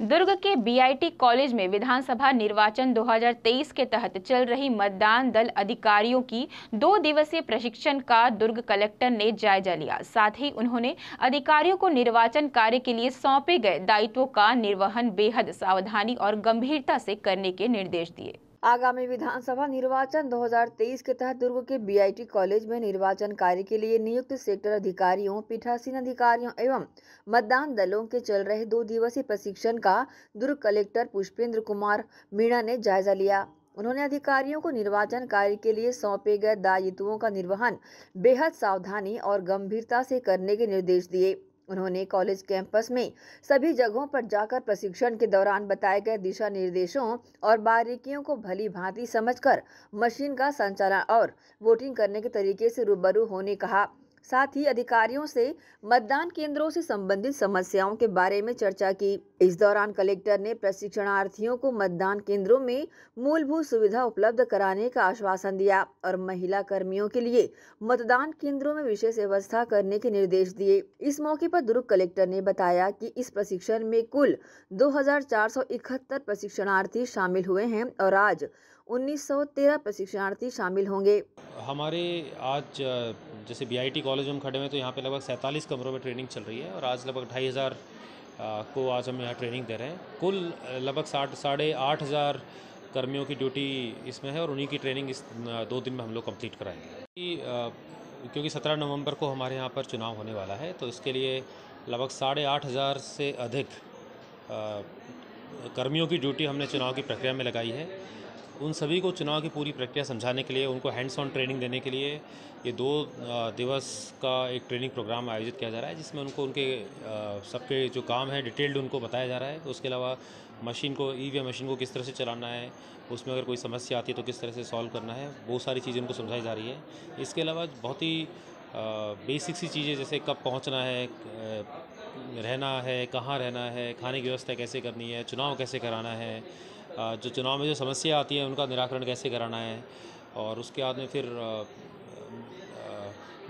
दुर्ग के BIT college में विधानसभा निर्वाचन 2023 के तहत चल रही मतदान दल अधिकारियों की दो दिवसीय प्रशिक्षण का दुर्ग कलेक्टर ने जायजा लिया साथ ही उन्होंने अधिकारियों को निर्वाचन कार्य के लिए सौंपे गए दायित्वों का निर्वहन बेहद सावधानी और गंभीरता से करने के निर्देश दिए आगामी विधानसभा निर्वाचन 2023 के तहत दुर्ग के बीआईटी कॉलेज में निर्वाचन कार्य के लिए नियुक्त सेक्टर अधिकारियों पीठासीन अधिकारियों एवं मतदान दलों के चल रहे दो दिवसीय प्रशिक्षण का दुर्ग कलेक्टर पुष्पेंद्र कुमार मीणा ने जायजा लिया उन्होंने अधिकारियों को निर्वाचन कार्य के लिए सौंपे गए दायित्वों का निर्वहन बेहद सावधानी और गंभीरता से करने के निर्देश दिए उन्होंने कॉलेज कैंपस में सभी जगहों पर जाकर प्रशिक्षण के दौरान बताए गए दिशा निर्देशों और बारीकियों को भली भांति समझकर मशीन का संचालन और वोटिंग करने के तरीके से रूबरू होने कहा साथ ही अधिकारियों से मतदान केंद्रों से संबंधित समस्याओं के बारे में चर्चा की इस दौरान कलेक्टर ने प्रशिक्षणार्थियों को मतदान केंद्रों में मूलभूत सुविधा उपलब्ध कराने का आश्वासन दिया और महिला कर्मियों के लिए मतदान केंद्रों में विशेष व्यवस्था करने के निर्देश दिए इस मौके पर दुर्ग कलेक्टर ने बताया कि इस प्रशिक्षण में कुल दो प्रशिक्षणार्थी शामिल हुए हैं और आज 1913 प्रशिक्षणार्थी शामिल होंगे हमारे आज जैसे बीआईटी कॉलेज में खड़े हैं तो यहाँ पे लगभग सैंतालीस कमरों में ट्रेनिंग चल रही है और आज लगभग ढाई हज़ार को आज हम यहाँ ट्रेनिंग दे रहे हैं कुल लगभग साठ साढ़े आठ हज़ार कर्मियों की ड्यूटी इसमें है और उन्हीं की ट्रेनिंग इस दो दिन में हम लोग कम्प्लीट कराएंगे क्योंकि सत्रह नवंबर को हमारे यहाँ पर चुनाव होने वाला है तो इसके लिए लगभग साढ़े आठ हज़ार से अधिक कर्मियों की ड्यूटी हमने चुनाव की प्रक्रिया में लगाई है उन सभी को चुनाव की पूरी प्रक्रिया समझाने के लिए उनको हैंड्स ऑन ट्रेनिंग देने के लिए ये दो दिवस का एक ट्रेनिंग प्रोग्राम आयोजित किया जा रहा है जिसमें उनको उनके सबके जो काम है डिटेल्ड उनको बताया जा रहा है उसके अलावा मशीन को ई वी मशीन को किस तरह से चलाना है उसमें अगर कोई समस्या आती है तो किस तरह से सॉल्व करना है वो सारी चीज़ें उनको समझाई जा रही है इसके अलावा बहुत ही बेसिक सी चीज़ें जैसे कब पहुंचना है रहना है कहाँ रहना है खाने की व्यवस्था कैसे करनी है चुनाव कैसे कराना है जो चुनाव में जो समस्या आती है उनका निराकरण कैसे कराना है और उसके बाद में फिर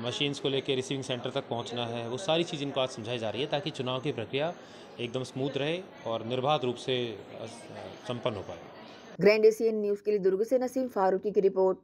मशीन्स को लेकर रिसीविंग सेंटर तक पहुंचना है वो सारी चीज़ इनको आज समझाई जा रही है ताकि चुनाव की प्रक्रिया एकदम स्मूथ रहे और निर्बाध रूप से संपन्न हो पाए ग्रैंड एशियन न्यूज़ के लिए दुर्ग से नसीम फारूकी की रिपोर्ट